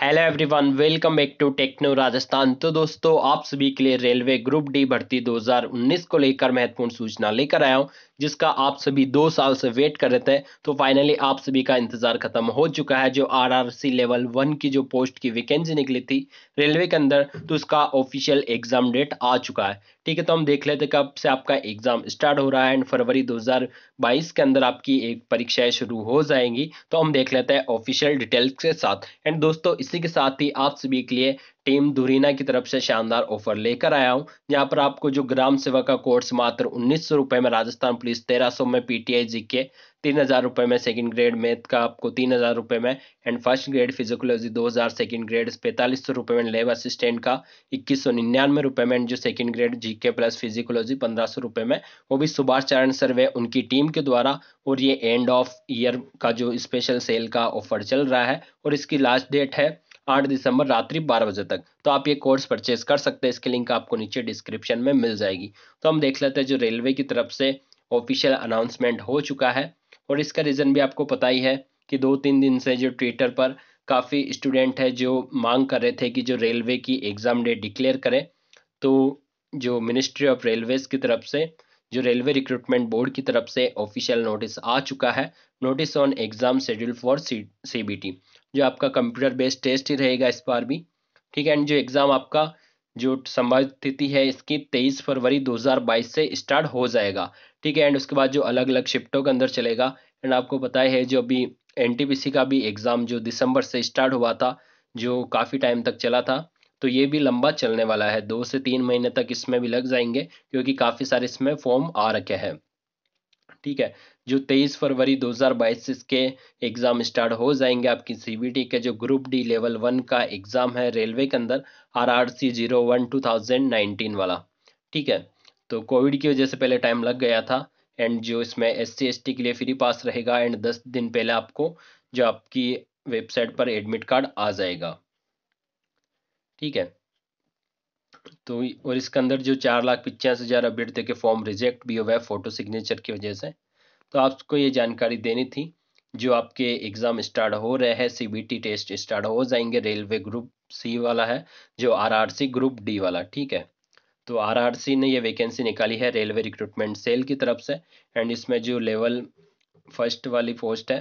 hello everyone welcome back to techno Rajasthan तो दोस्तों आप सभी के लिए रेलवे ग्रुप डी भर्ती 2019 को लेकर महत्वपूर्ण सूचना लेकर आया हूं जिसका आप सभी दो साल से वेट कर रहे थे तो फाइनली आप सभी का इंतजार खत्म हो चुका है जो आरआरसी लेवल वन की जो पोस्ट की वैकेंसी निकली थी रेलवे के अंदर तो उसका ऑफिशियल एग्जाम डेट आ चुका है ठीक है तो हम देख लेते कब से आपका एग्जाम स्टार्ट हो रहा है एंड फरवरी 2022 के अंदर आपकी एक परीक्षाएं शुरू हो जाएंगी तो हम देख लेते हैं ऑफिशियल डिटेल्स के साथ एंड दोस्तों इसी के साथ ही आप सभी के लिए टीम धुरीना की तरफ से शानदार ऑफर लेकर आया हूं यहां पर आपको जो ग्राम सेवा का कोर्स मात्र उन्नीस सौ रुपए में राजस्थान पुलिस तेरह सौ में पीटीआई जीके तीन हजार रुपये में सेकंड ग्रेड मैथ का आपको तीन हजार रुपये में एंड फर्स्ट ग्रेड फिजिकोलॉजी दो हजार सेकंड ग्रेड पैंतालीस सौ रुपये में लेब असिस्टेंट का इक्कीस सौ निन्यानवे रुपये में एंड जो second grade GK plus psychology पंद्रह सौ रुपये में वो भी सुभाष चरण सर्वे उनकी टीम के द्वारा और ये एंड ऑफ ईयर का जो स्पेशल सेल का ऑफर चल रहा है और इसकी लास्ट डेट है आठ दिसंबर रात्रि बारह बजे तक तो आप ये कोर्स परचेज कर सकते हैं इसकी लिंक आपको नीचे डिस्क्रिप्शन में मिल जाएगी तो हम देख लेते हैं जो रेलवे की तरफ से ऑफिशियल अनाउंसमेंट हो चुका है और इसका रीज़न भी आपको पता ही है कि दो तीन दिन से जो ट्विटर पर काफ़ी स्टूडेंट है जो मांग कर रहे थे कि जो रेलवे की एग्ज़ाम डेट डिक्लेयर करें तो जो मिनिस्ट्री ऑफ रेलवेज़ की तरफ से जो रेलवे रिक्रूटमेंट बोर्ड की तरफ से ऑफिशियल नोटिस आ चुका है notice on exam schedule for C C B T जो आपका कंप्यूटर बेस्ड टेस्ट ही रहेगा इस बार भी ठीक है एंड जो एग्ज़ाम आपका जो संभावित तिथि है इसकी 23 फरवरी 2022 से स्टार्ट हो जाएगा ठीक है एंड उसके बाद जो अलग अलग शिफ्टों के अंदर चलेगा एंड आपको पता है जो अभी एन का भी एग्ज़ाम जो दिसंबर से स्टार्ट हुआ था जो काफ़ी टाइम तक चला था तो ये भी लंबा चलने वाला है दो से तीन महीने तक इसमें भी लग जाएंगे क्योंकि काफ़ी सारे इसमें फॉर्म आ रखे हैं ठीक है जो 23 फरवरी 2022 से इसके एग्ज़ाम स्टार्ट हो जाएंगे आपकी सीबीटी के जो ग्रुप डी लेवल वन का एग्ज़ाम है रेलवे के अंदर R R C zero one two thousand nineteen वाला ठीक है तो कोविड की वजह से पहले टाइम लग गया था एंड जो इसमें एस सी एस टी के लिए फ्री पास रहेगा एंड दस दिन पहले आपको जो आपकी वेबसाइट पर एडमिट कार्ड आ जाएगा ठीक है तो और इसके अंदर जो चार लाख पचास हज़ार अपडेट देके फॉर्म रिजेक्ट भी हुआ है फ़ोटो सिग्नेचर की वजह से तो आपको ये जानकारी देनी थी जो आपके एग्ज़ाम स्टार्ट हो रहे हैं सीबीटी टेस्ट स्टार्ट हो जाएंगे रेलवे ग्रुप सी वाला है जो आरआरसी ग्रुप डी वाला ठीक है तो आरआरसी ने ये वैकेंसी निकाली है रेलवे रिक्रूटमेंट सेल की तरफ से एंड इसमें जो लेवल फर्स्ट वाली पोस्ट है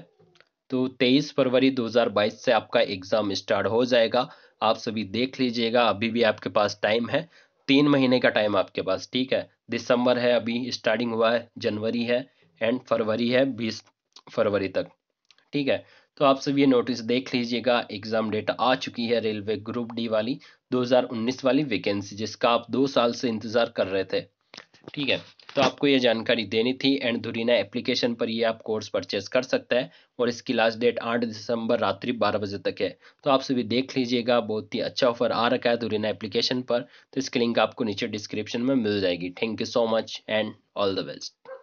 तो 23 फरवरी 2022 से आपका एग्ज़ाम स्टार्ट हो जाएगा आप सभी देख लीजिएगा अभी भी आपके पास टाइम है तीन महीने का टाइम आपके पास ठीक है दिसंबर है अभी स्टार्टिंग हुआ है जनवरी है एंड फरवरी है बीस फरवरी तक ठीक है तो आप सभी ये नोटिस देख लीजिएगा एग्ज़ाम डेट आ चुकी है रेलवे ग्रुप डी वाली 2019 वाली वैकेंसी जिसका आप दो साल से इंतज़ार कर रहे थे ठीक है तो आपको ये जानकारी देनी थी एंड धुरीना एप्लीकेशन पर ये आप कोर्स परचेज कर सकता है और इसकी लास्ट डेट 8 दिसंबर रात्रि 12 बजे तक है तो आप सभी देख लीजिएगा बहुत ही अच्छा ऑफर आ रखा है धुरीना एप्लीकेशन पर तो इसकी लिंक आपको नीचे डिस्क्रिप्शन में मिल जाएगी thank you so much and all the best